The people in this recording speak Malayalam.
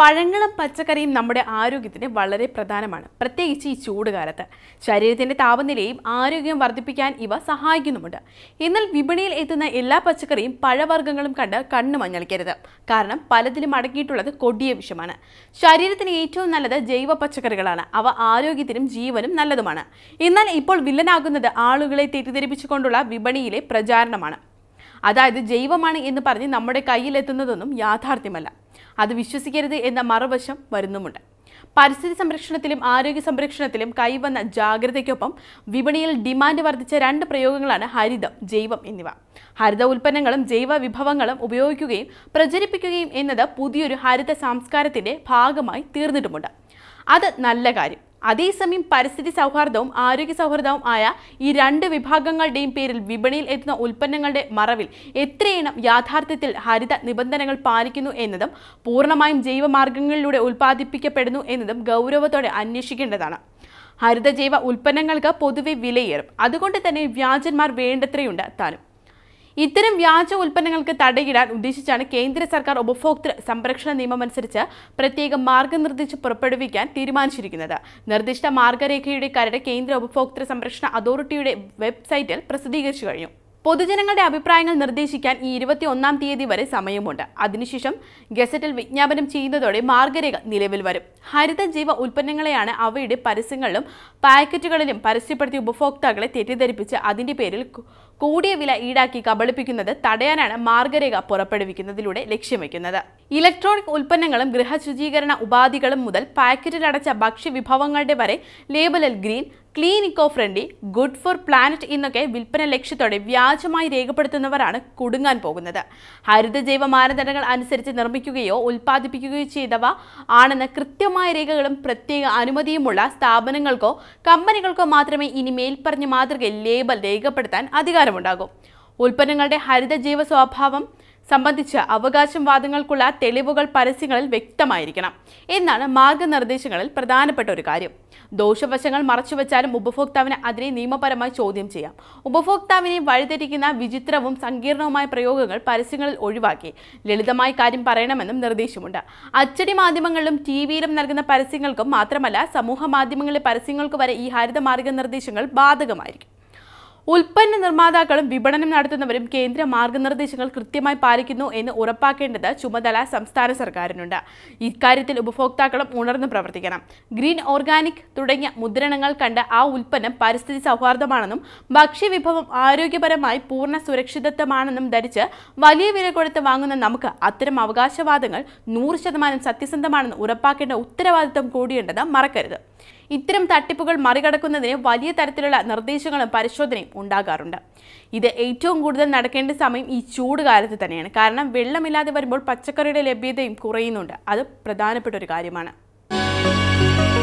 പഴങ്ങളും പച്ചക്കറിയും നമ്മുടെ ആരോഗ്യത്തിന് വളരെ പ്രധാനമാണ് പ്രത്യേകിച്ച് ഈ ചൂടുകാലത്ത് ശരീരത്തിൻ്റെ താപനിലയും ആരോഗ്യം വർദ്ധിപ്പിക്കാൻ ഇവ സഹായിക്കുന്നുമുണ്ട് എന്നാൽ വിപണിയിൽ എത്തുന്ന എല്ലാ പച്ചക്കറിയും പഴവർഗ്ഗങ്ങളും കണ്ട് കണ്ണു മഞ്ഞളിക്കരുത് കാരണം പലതിലും അടക്കിയിട്ടുള്ളത് കൊടിയ വിഷമാണ് ശരീരത്തിന് ഏറ്റവും നല്ലത് ജൈവ പച്ചക്കറികളാണ് അവ ആരോഗ്യത്തിനും ജീവനും നല്ലതുമാണ് എന്നാൽ ഇപ്പോൾ വില്ലനാകുന്നത് ആളുകളെ തെറ്റിദ്ധരിപ്പിച്ചുകൊണ്ടുള്ള വിപണിയിലെ പ്രചാരണമാണ് അതായത് ജൈവമാണ് എന്ന് പറഞ്ഞ് നമ്മുടെ കയ്യിലെത്തുന്നതൊന്നും യാഥാർത്ഥ്യമല്ല അത് വിശ്വസിക്കരുത് എന്ന മറുവശം വരുന്നുമുണ്ട് പരിസ്ഥിതി സംരക്ഷണത്തിലും ആരോഗ്യ സംരക്ഷണത്തിലും കൈവന്ന ജാഗ്രതയ്ക്കൊപ്പം വിപണിയിൽ ഡിമാൻഡ് വർദ്ധിച്ച രണ്ട് പ്രയോഗങ്ങളാണ് ഹരിതം ജൈവം എന്നിവ ഹരിത ഉൽപ്പന്നങ്ങളും ജൈവ വിഭവങ്ങളും ഉപയോഗിക്കുകയും പ്രചരിപ്പിക്കുകയും എന്നത് പുതിയൊരു ഹരിത സംസ്കാരത്തിന്റെ ഭാഗമായി തീർന്നിട്ടുമുണ്ട് അത് നല്ല കാര്യം അതേസമയം പരിസ്ഥിതി സൗഹാർദ്ദവും ആരോഗ്യ സൗഹൃദവും ആയ ഈ രണ്ട് വിഭാഗങ്ങളുടെയും പേരിൽ വിപണിയിൽ എത്തുന്ന ഉൽപ്പന്നങ്ങളുടെ മറവിൽ എത്രയെണ്ണം യാഥാർത്ഥ്യത്തിൽ ഹരിത നിബന്ധനകൾ പാലിക്കുന്നു എന്നതും പൂർണ്ണമായും ജൈവമാർഗങ്ങളിലൂടെ ഉൽപ്പാദിപ്പിക്കപ്പെടുന്നു എന്നതും ഗൗരവത്തോടെ അന്വേഷിക്കേണ്ടതാണ് ഹരിതജൈവ ഉൽപ്പന്നങ്ങൾക്ക് പൊതുവെ വിലയേറും അതുകൊണ്ട് തന്നെ വ്യാജന്മാർ വേണ്ടത്രയുണ്ട് താനും ഇത്തരം വ്യാജ ഉൽപ്പന്നങ്ങൾക്ക് തടയിടാൻ ഉദ്ദേശിച്ചാണ് കേന്ദ്ര സർക്കാർ ഉപഭോക്തൃ സംരക്ഷണ നിയമമനുസരിച്ച് പ്രത്യേക മാർഗനിർദ്ദേശം പുറപ്പെടുവിക്കാൻ തീരുമാനിച്ചിരിക്കുന്നത് നിർദ്ദിഷ്ട മാർഗരേഖയുടെ കരട് കേന്ദ്ര ഉപഭോക്തൃ സംരക്ഷണ അതോറിറ്റിയുടെ വെബ്സൈറ്റിൽ പ്രസിദ്ധീകരിച്ചു കഴിഞ്ഞു പൊതുജനങ്ങളുടെ അഭിപ്രായങ്ങൾ നിർദ്ദേശിക്കാൻ ഈ ഇരുപത്തിയൊന്നാം തീയതി വരെ സമയമുണ്ട് അതിനുശേഷം ഗസറ്റിൽ വിജ്ഞാപനം ചെയ്യുന്നതോടെ മാർഗരേഖ നിലവിൽ വരും ഹരിത ജീവ ഉൽപ്പന്നങ്ങളെയാണ് അവയുടെ പരസ്യങ്ങളിലും പാക്കറ്റുകളിലും പരസ്യപ്പെടുത്തി ഉപഭോക്താക്കളെ തെറ്റിദ്ധരിപ്പിച്ച് അതിന്റെ പേരിൽ കൂടിയ വില ഈടാക്കി കബളിപ്പിക്കുന്നത് തടയാനാണ് മാർഗരേഖ പുറപ്പെടുവിക്കുന്നതിലൂടെ ലക്ഷ്യം ഇലക്ട്രോണിക് ഉൽപ്പന്നങ്ങളും ഗൃഹശുചീകരണ ഉപാധികളും മുതൽ പാക്കറ്റിലടച്ച ഭക്ഷ്യവിഭവങ്ങളുടെ വരെ ലേബലിൽ green clean eco friendly good for planet എന്നൊക്കെ വിൽപ്പന ലക്ഷ്യത്തോടെ വ്യാജമായി രേഖപ്പെടുത്തുന്നവരാണ് കുടുങ്ങാൻ പോകുന്നത് ഹരിത ജൈവ മാനദണ്ഡങ്ങൾ അനുസരിച്ച് നിർമ്മിക്കുകയോ ഉൽപ്പാദിപ്പിക്കുകയോ ചെയ്തവ ആണെന്ന് കൃത്യമായ രേഖകളും പ്രത്യേക അനുമതിയുമുള്ള സ്ഥാപനങ്ങൾക്കോ കമ്പനികൾക്കോ മാത്രമേ ഇനി മേൽപ്പറഞ്ഞ മാതൃകയിൽ ലേബൽ രേഖപ്പെടുത്താൻ അധികാരം പരിഹാരമുണ്ടാകും ഉൽപ്പന്നങ്ങളുടെ ഹരിത ജീവ സ്വഭാവം സംബന്ധിച്ച അവകാശം വാദങ്ങൾക്കുള്ള തെളിവുകൾ പരസ്യങ്ങളിൽ വ്യക്തമായിരിക്കണം എന്നാണ് മാർഗനിർദ്ദേശങ്ങളിൽ പ്രധാനപ്പെട്ട ഒരു കാര്യം ദോഷവശങ്ങൾ മറച്ചുവെച്ചാലും ഉപഭോക്താവിന് അതിനെ നിയമപരമായി ചോദ്യം ചെയ്യാം ഉപഭോക്താവിനെ വഴിതെറ്റിക്കുന്ന വിചിത്രവും സങ്കീർണവുമായ പ്രയോഗങ്ങൾ പരസ്യങ്ങളിൽ ഒഴിവാക്കി ലളിതമായ കാര്യം പറയണമെന്നും നിർദ്ദേശമുണ്ട് അച്ചടി മാധ്യമങ്ങളിലും ടി വിയിലും നൽകുന്ന പരസ്യങ്ങൾക്കും മാത്രമല്ല സമൂഹ മാധ്യമങ്ങളിലെ പരസ്യങ്ങൾക്ക് വരെ ഈ ഹരിത മാർഗനിർദ്ദേശങ്ങൾ ബാധകമായിരിക്കും ഉൽപ്പന്ന നിർമ്മാതാക്കളും വിപണനം നടത്തുന്നവരും കേന്ദ്ര മാർഗനിർദ്ദേശങ്ങൾ കൃത്യമായി പാലിക്കുന്നു എന്ന് ഉറപ്പാക്കേണ്ടത് ചുമതല സംസ്ഥാന സർക്കാരിനുണ്ട് ഇക്കാര്യത്തിൽ ഉപഭോക്താക്കളും ഉണർന്നു പ്രവർത്തിക്കണം ഗ്രീൻ ഓർഗാനിക് തുടങ്ങിയ മുദ്രണങ്ങൾ കണ്ട ആ ഉൽപ്പന്നം പരിസ്ഥിതി സൗഹാർദ്ദമാണെന്നും ഭക്ഷ്യവിഭവം ആരോഗ്യപരമായി പൂർണ്ണ സുരക്ഷിതത്വമാണെന്നും ധരിച്ച് വലിയ വില കൊടുത്ത് വാങ്ങുന്ന നമുക്ക് അത്തരം അവകാശവാദങ്ങൾ നൂറ് ശതമാനം സത്യസന്ധമാണെന്ന് ഉറപ്പാക്കേണ്ട ഉത്തരവാദിത്വം കൂടിയുണ്ടെന്ന് മറക്കരുത് ഇത്തരം തട്ടിപ്പുകൾ മറികടക്കുന്നതിന് വലിയ തരത്തിലുള്ള നിർദ്ദേശങ്ങളും പരിശോധനയും ഉണ്ടാകാറുണ്ട് ഇത് ഏറ്റവും കൂടുതൽ നടക്കേണ്ട സമയം ഈ ചൂട് കാലത്ത് തന്നെയാണ് കാരണം വെള്ളമില്ലാതെ വരുമ്പോൾ പച്ചക്കറിയുടെ ലഭ്യതയും കുറയുന്നുണ്ട് അത് പ്രധാനപ്പെട്ട ഒരു കാര്യമാണ്